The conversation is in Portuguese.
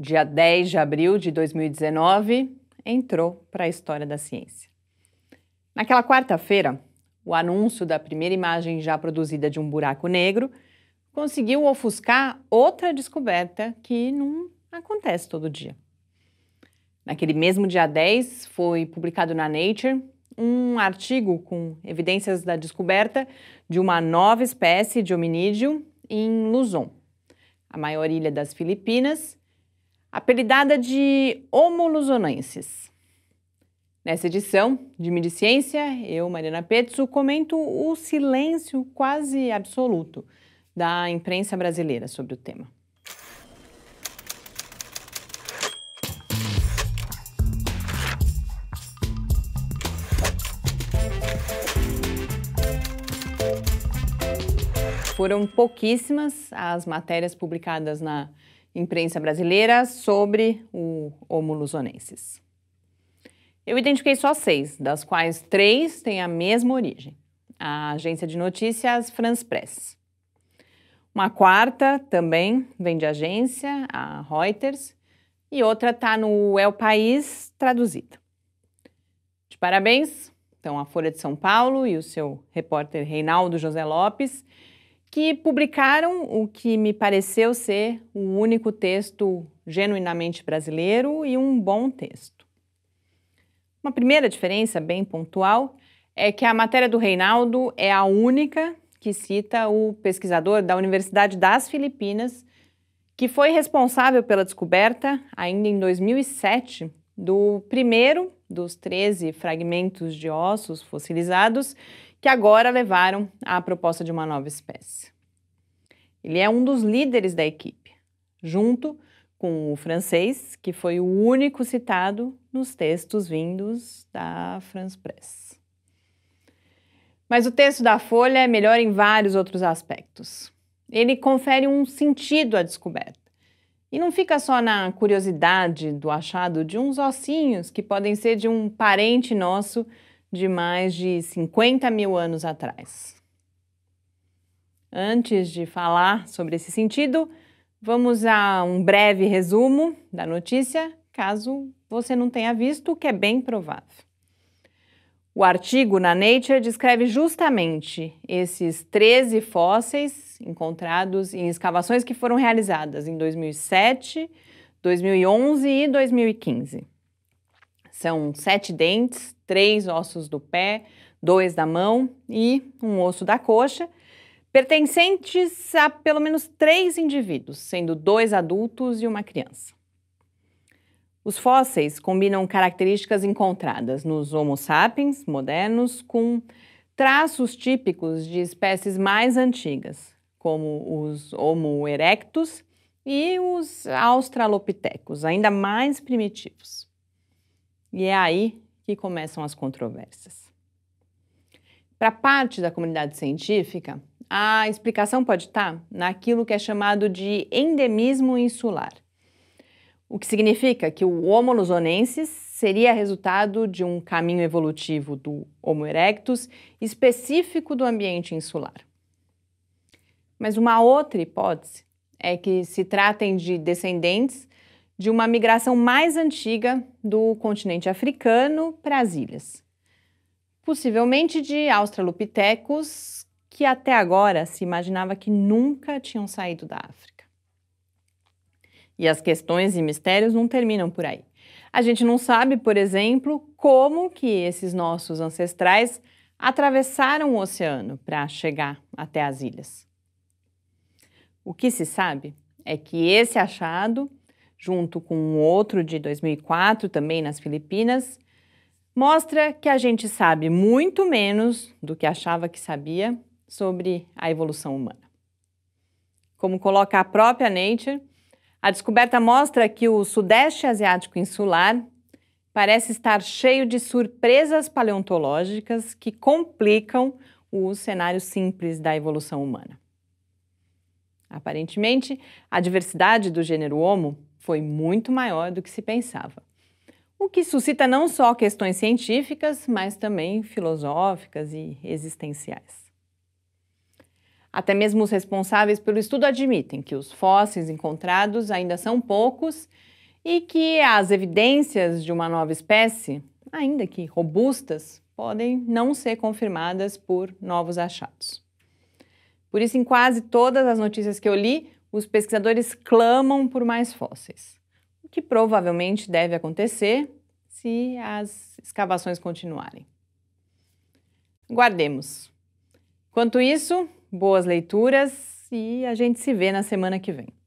dia 10 de abril de 2019, entrou para a história da ciência. Naquela quarta-feira, o anúncio da primeira imagem já produzida de um buraco negro conseguiu ofuscar outra descoberta que não acontece todo dia. Naquele mesmo dia 10, foi publicado na Nature um artigo com evidências da descoberta de uma nova espécie de hominídeo em Luzon, a maior ilha das Filipinas, apelidada de Homoluzonenses. Nessa edição de Mediciência, eu, Mariana Petzo, comento o silêncio quase absoluto da imprensa brasileira sobre o tema. Foram pouquíssimas as matérias publicadas na imprensa brasileira sobre o Homo lusonensis. Eu identifiquei só seis, das quais três têm a mesma origem: a agência de notícias France Press. Uma quarta também vem de agência, a Reuters, e outra está no El País traduzida. De parabéns, então, a Folha de São Paulo e o seu repórter Reinaldo José Lopes que publicaram o que me pareceu ser o único texto genuinamente brasileiro e um bom texto. Uma primeira diferença bem pontual é que a matéria do Reinaldo é a única que cita o pesquisador da Universidade das Filipinas, que foi responsável pela descoberta, ainda em 2007, do primeiro dos 13 fragmentos de ossos fossilizados que agora levaram à proposta de uma nova espécie. Ele é um dos líderes da equipe, junto com o francês, que foi o único citado nos textos vindos da France Press. Mas o texto da Folha é melhor em vários outros aspectos. Ele confere um sentido à descoberta e não fica só na curiosidade do achado de uns ossinhos que podem ser de um parente nosso de mais de 50 mil anos atrás. Antes de falar sobre esse sentido, vamos a um breve resumo da notícia, caso você não tenha visto, o que é bem provável. O artigo na Nature descreve justamente esses 13 fósseis encontrados em escavações que foram realizadas em 2007, 2011 e 2015. São sete dentes, três ossos do pé, dois da mão e um osso da coxa, pertencentes a pelo menos três indivíduos, sendo dois adultos e uma criança. Os fósseis combinam características encontradas nos Homo sapiens modernos com traços típicos de espécies mais antigas, como os Homo erectus e os australopitecos, ainda mais primitivos. E é aí que começam as controvérsias. Para parte da comunidade científica, a explicação pode estar naquilo que é chamado de endemismo insular – o que significa que o Homo luzonensis seria resultado de um caminho evolutivo do Homo erectus específico do ambiente insular. Mas uma outra hipótese é que se tratem de descendentes de uma migração mais antiga do continente africano para as ilhas, possivelmente de australopitecos que até agora se imaginava que nunca tinham saído da África. E as questões e mistérios não terminam por aí. A gente não sabe, por exemplo, como que esses nossos ancestrais atravessaram o oceano para chegar até as ilhas. O que se sabe é que esse achado, junto com um outro de 2004 também nas Filipinas, mostra que a gente sabe muito menos do que achava que sabia sobre a evolução humana. Como coloca a própria Nature, a descoberta mostra que o Sudeste Asiático Insular parece estar cheio de surpresas paleontológicas que complicam o cenário simples da evolução humana. Aparentemente, a diversidade do gênero Homo foi muito maior do que se pensava. O que suscita não só questões científicas, mas também filosóficas e existenciais. Até mesmo os responsáveis pelo estudo admitem que os fósseis encontrados ainda são poucos e que as evidências de uma nova espécie, ainda que robustas, podem não ser confirmadas por novos achados. Por isso, em quase todas as notícias que eu li, os pesquisadores clamam por mais fósseis, o que provavelmente deve acontecer se as escavações continuarem. Guardemos. Enquanto isso, boas leituras e a gente se vê na semana que vem.